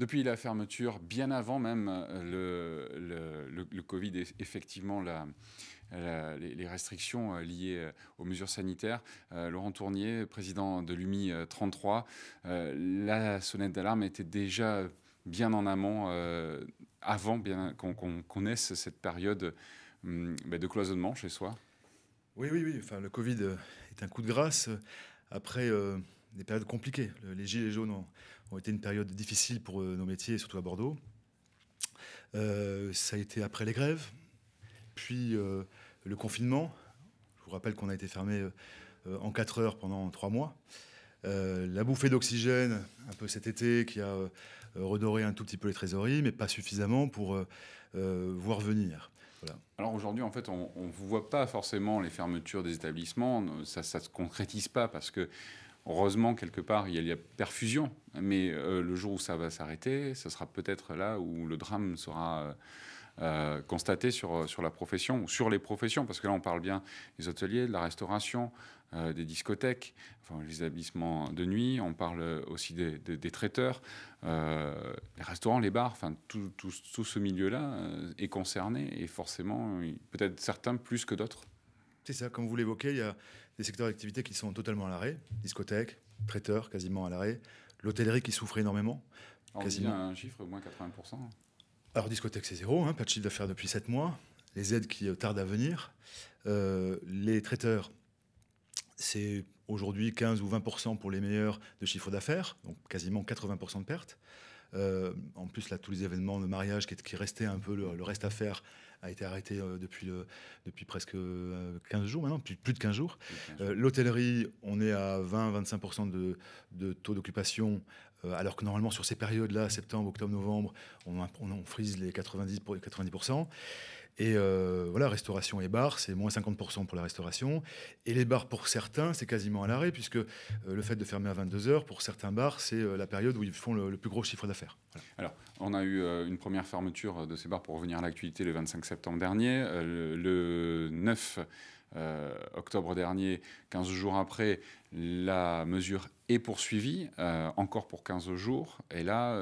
Depuis la fermeture, bien avant même euh, le, le, le, Covid, effectivement, les, restrictions euh, liées euh, aux mesures sanitaires, Laurent Tournier, président de l'UMI 33, la sonnette d'alarme était déjà bien en amont, avant, avant qu'on connaisse cette période hum, bah, de cloisonnement chez soi. Oui, oui, oui. Enfin, le Covid est un coup de grâce. Après, des périodes compliquées. Les Gilets jaunes ont, été une période difficile pour euh, nos métiers, surtout à Bordeaux. Euh, ça a été après les grèves, puis euh, le confinement. Je vous rappelle qu'on a été fermé en 4 heures pendant 3 mois. la bouffée d'oxygène, un peu cet été, qui a redoré un tout petit peu les trésoreries, mais pas suffisamment pour voir venir. Voilà. Alors aujourd'hui, en fait, on ne voit pas forcément les fermetures des établissements. Ça ne se concrétise pas parce que Heureusement, quelque part, il y a perfusion, mais euh, le jour où ça va s'arrêter, ce sera peut-être là où le drame sera euh, euh, constaté sur, sur la profession, ou sur les professions, parce que là, on parle bien des hôteliers, de la restauration, des discothèques, enfin, les établissements de nuit, on parle aussi des, des traiteurs, les restaurants, les bars, enfin, tout, tout, tout ce milieu-là est concerné, et forcément, peut-être certains plus que d'autres. C'est ça, comme vous l'évoquez, il y a des secteurs d'activité qui sont totalement à l'arrêt. Discothèque, traiteurs quasiment à l'arrêt. L'hôtellerie qui souffre énormément. quasiment. un chiffre, moins 80%. Alors discothèque, c'est zéro, hein, pas de chiffre d'affaires depuis 7 mois. Les aides qui euh, tardent à venir. Euh, les traiteurs, c'est aujourd'hui 15 ou 20% pour les meilleurs de chiffre d'affaires, donc quasiment 80% de pertes. Euh, en plus, là, tous les événements de mariage qui, qui restaient un peu le reste à faire a été arrêté euh, depuis, le, depuis presque 15 euh, jours maintenant, plus, de 15 euh, jours. L'hôtellerie, on est à 20-25% de, de, taux d'occupation, alors que normalement sur ces périodes-là, septembre, octobre, novembre, on, frise les 90%. 90%. Et voilà, restauration et bar, c'est moins 50% pour la restauration. Et les bars, pour certains, c'est quasiment à l'arrêt, puisque le fait de fermer à 22h, pour certains bars, c'est la période où ils font le, plus gros chiffre d'affaires. Alors, on a eu euh, une première fermeture euh, de ces bars pour revenir à l'actualité le 25 septembre dernier. Euh, le 9 octobre dernier, 15 jours après, la mesure est poursuivie, encore pour 15 jours. Et là,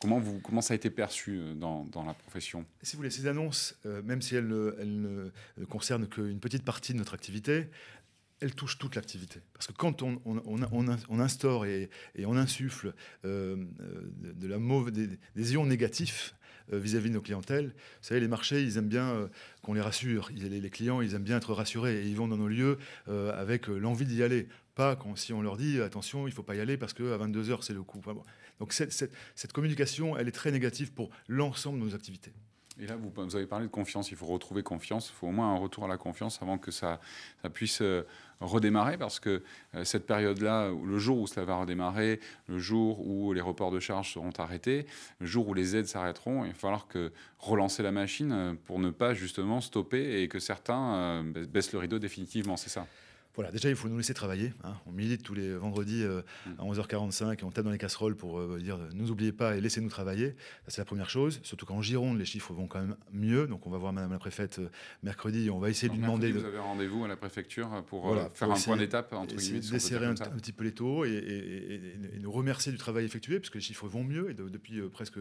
comment, vous, comment ça a été perçu dans, la profession Si vous voulez, ces annonces, même si elles elles ne concernent qu'une petite partie de notre activité, elle touche toute l'activité. Parce que quand on, instaure et, on insuffle euh, euh, de, la des, ions négatifs euh, vis-à-vis de nos clientèles, vous savez, les marchés, ils aiment bien qu'on les rassure. les, clients, ils aiment bien être rassurés et ils vont dans nos lieux avec l'envie d'y aller. Pas quand, si on leur dit attention, il ne faut pas y aller parce qu'à 22h, c'est le coup. Donc cette communication, elle est très négative pour l'ensemble de nos activités. Et là, vous, avez parlé de confiance. Il faut retrouver confiance. Il faut au moins un retour à la confiance avant que ça, puisse euh, redémarrer. Parce que euh, cette période-là, le jour où cela va redémarrer, le jour où les reports de charges seront arrêtés, le jour où les aides s'arrêteront, il va falloir relancer la machine euh, pour ne pas justement stopper et que certains baissent le rideau définitivement. C'est ça. Voilà, déjà, il faut nous laisser travailler. Hein. On milite tous les vendredis euh, mm. à 11h45 et on tape dans les casseroles pour euh, dire ne euh, nous oubliez pas et laissez-nous travailler. C'est la première chose. Surtout qu'en Gironde, les chiffres vont quand même mieux. Donc, on va voir Madame la préfète mercredi et on va essayer de lui demander. Vous avez rendez-vous à la préfecture pour faire un point d'étape, entre guillemets. Desserrer un, petit peu les taux et, nous remercier du travail effectué, puisque les chiffres vont mieux. Et depuis presque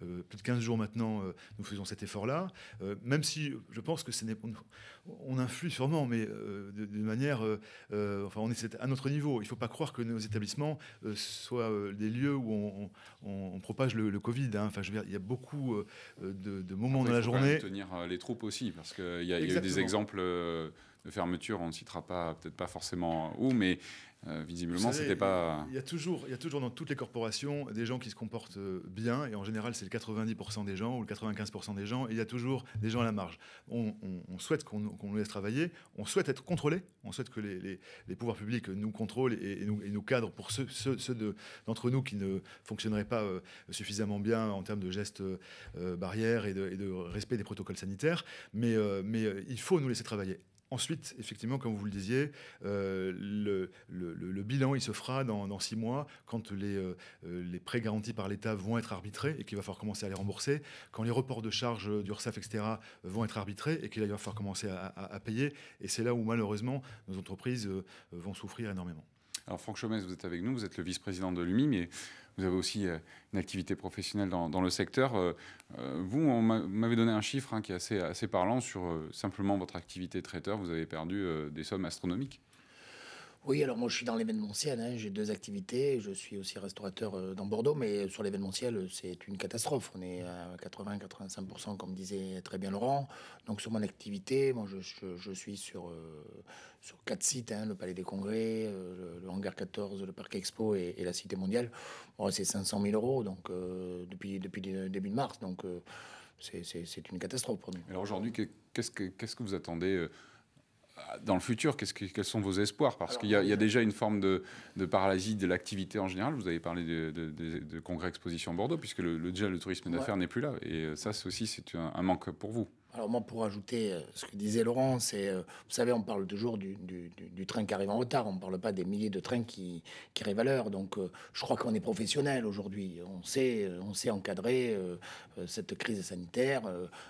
plus de 15 jours maintenant, nous faisons cet effort-là. même si je pense que ce n'est, on influe sûrement, mais d'une manière euh, euh, enfin, on est à notre niveau. Il ne faut pas croire que nos établissements euh, soient des lieux où on, propage le, Covid. Hein. Enfin, je veux il y a beaucoup de, moments de dans la journée. Il faut tenir les troupes aussi, parce qu'il y, y, a des exemples de fermeture, on ne citera pas, peut-être pas forcément où, mais euh, visiblement, c'était pas. Il y, a toujours, il y a toujours dans toutes les corporations des gens qui se comportent euh, bien, et en général, c'est le 90% des gens ou le 95% des gens, et il y a toujours des gens à la marge. On, souhaite qu'on nous laisse travailler, on souhaite être contrôlé, on souhaite que les, pouvoirs publics nous contrôlent et, nous, cadrent pour ceux, d'entre nous qui ne fonctionneraient pas euh, suffisamment bien en termes de gestes barrières et de, et de, respect des protocoles sanitaires, mais, mais il faut nous laisser travailler. Ensuite, effectivement, comme vous le disiez, euh, le, bilan, il se fera dans, six mois quand euh, euh, les, prêts garantis par l'État vont être arbitrés et qu'il va falloir commencer à les rembourser, quand les reports de charges RSAF, etc., vont être arbitrés et qu'il va falloir commencer à payer. Et c'est là où, malheureusement, nos entreprises vont souffrir énormément. Alors Franck Chomès, vous êtes avec nous, vous êtes le vice-président de l'UMI, mais vous avez aussi euh, une activité professionnelle dans, le secteur. Euh, euh, vous, m'avez donné un chiffre hein, qui est assez, assez parlant sur simplement votre activité traiteur, vous avez perdu des sommes astronomiques. Oui, alors moi je suis dans l'événementiel, hein. j'ai deux activités, je suis aussi restaurateur euh, dans Bordeaux, mais euh, sur l'événementiel euh, c'est une catastrophe, on est à 80-85% comme disait très bien Laurent, donc sur mon activité, moi je, suis sur, sur quatre sites, hein, le Palais des Congrès, le, Hangar 14, le Parc Expo et, la Cité Mondiale, bon, c'est 500 000 euros donc, depuis, depuis le début de mars, donc c'est une catastrophe pour nous. Alors aujourd'hui, qu'est-ce que vous attendez dans le futur, quels sont vos espoirs Parce qu'il y, a déjà une forme de, paralysie de l'activité en général. Vous avez parlé de, congrès exposition Bordeaux, puisque le, déjà le tourisme d'affaires n'est plus là. Et euh, ça, aussi, c'est un manque pour vous. Alors moi, pour ajouter euh, ce que disait Laurent, c'est, euh, vous savez, on parle toujours du, train qui arrive en retard, on ne parle pas des milliers de trains qui, qui arrivent à l'heure. Donc euh, je crois qu'on est professionnel aujourd'hui, on sait, on encadrer cette crise sanitaire.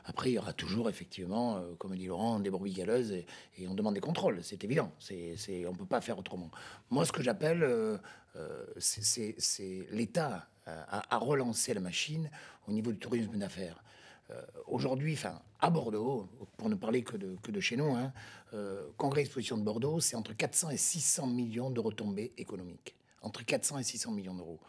Après, il y aura toujours, effectivement, comme dit Laurent, des brebis galeuses et, on demande des contrôles, c'est évident, on ne peut pas faire autrement. Moi, ce que j'appelle, c'est, l'État à relancer la machine au niveau du tourisme d'affaires. Euh, aujourd'hui, enfin, à Bordeaux, pour ne parler que de, que de chez nous, hein, Congrès euh, Exposition de Bordeaux, c'est entre 400 et 600 millions de retombées économiques. Entre 400 et 600 millions d'euros.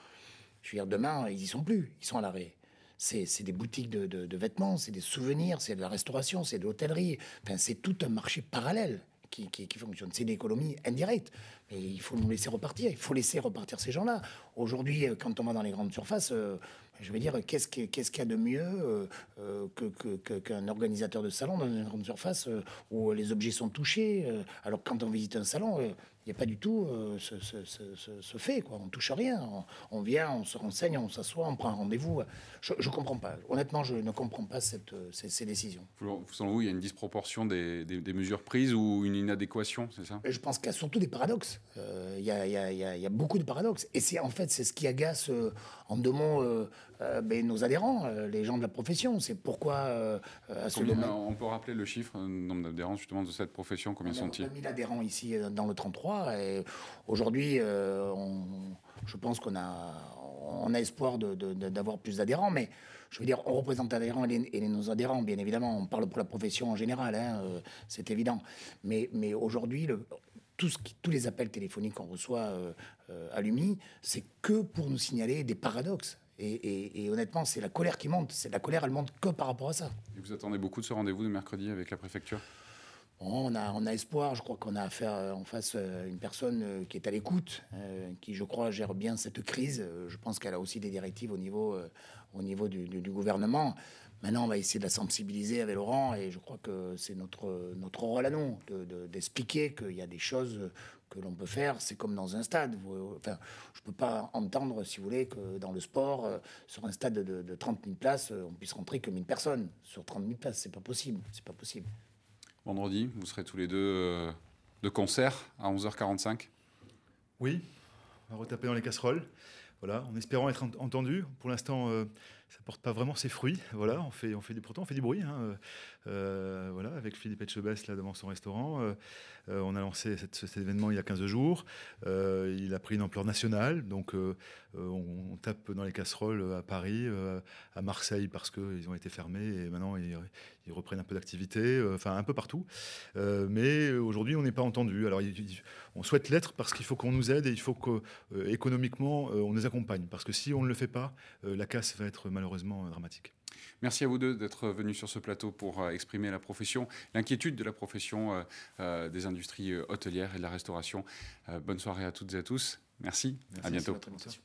Je veux dire, demain, ils y sont plus, ils sont à l'arrêt. C'est des boutiques de, de, vêtements, c'est des souvenirs, c'est de la restauration, c'est de l'hôtellerie. Enfin, c'est tout un marché parallèle qui, qui, fonctionne. C'est une économie indirecte. Mais il faut nous laisser repartir. Il faut laisser repartir ces gens-là. Aujourd'hui, euh, quand on va dans les grandes surfaces, je veux dire, qu'est-ce qu'il y a de mieux euh, euh, qu'un organisateur de salon dans une grande surface euh, où les objets sont touchés Alors, quand on visite un salon, il n'y a pas du tout euh, ce, fait, quoi. On touche à rien. On, vient, on se renseigne, on s'assoit, on prend un rendez-vous. Je ne comprends pas. Honnêtement, je ne comprends pas cette, euh, ces, ces, décisions. Selon vous, il y a une disproportion des, des, mesures prises ou une inadéquation, c'est ça Je pense qu'il y a surtout des paradoxes. Euh, il euh, y, a beaucoup de paradoxes. Et c'est en fait, c'est ce qui agace, en deux mots, euh, nos adhérents, euh, les gens de la profession. C'est pourquoi. Euh, on peut rappeler le chiffre, nombre d'adhérents justement de cette profession, combien ah ben, sont-ils 1000 adhérents ici dans le 33. Et aujourd'hui, je pense qu'on a, on a espoir d'avoir plus d'adhérents, mais je veux dire, on représente adhérents et, nos adhérents, bien évidemment. On parle pour la profession en général, hein, c'est évident. Mais, mais aujourd'hui, le, tout ce tous les appels téléphoniques qu'on reçoit à l'UMI, c'est que pour nous signaler des paradoxes. Et, honnêtement, c'est la colère qui monte. C'est la colère, elle monte que par rapport à ça. Et vous attendez beaucoup de ce rendez-vous de mercredi avec la préfecture on, a, espoir, je crois qu'on a affaire euh, en face euh, une personne euh, qui est à l'écoute, qui, je crois, gère bien cette crise. Je pense qu'elle a aussi des directives au niveau, au niveau du gouvernement. Maintenant, on va essayer de la sensibiliser avec Laurent, et je crois que c'est notre, notre rôle à nous d'expliquer de, qu'il y a des choses que l'on peut faire. C'est comme dans un stade. Vous, enfin, je ne peux pas entendre, si vous voulez, que dans le sport, euh, sur un stade de, 30 000 places, euh, on puisse rentrer que une personne. Sur 30 000 places, c'est pas possible. C'est pas possible. Vendredi, vous serez tous les deux euh, de concert à 11h45 Oui, on va retaper dans les casseroles. Voilà, en espérant être entendu. Pour l'instant, ça porte pas vraiment ses fruits. Voilà, on fait, on fait du pourtant, on fait du bruit. Hein. Euh, euh, voilà, avec Philippe Etchebest là devant son restaurant, euh, on a lancé cet événement il y a 15 jours. il a pris une ampleur nationale, donc on, tape dans les casseroles à Paris, à Marseille parce qu'ils ont été fermés et maintenant ils, reprennent un peu d'activité, enfin un peu partout. mais aujourd'hui, on n'est pas entendu. Alors, on souhaite l'être parce qu'il faut qu'on nous aide et il faut que on les accompagne. Parce que si on ne le fait pas, la casse va être malheureuse Heureusement euh, dramatique. Merci à vous deux d'être venus sur ce plateau pour euh, exprimer la profession, l'inquiétude de la profession euh, des industries hôtelières et de la restauration. Bonne soirée à toutes et à tous. Merci, Merci à bientôt.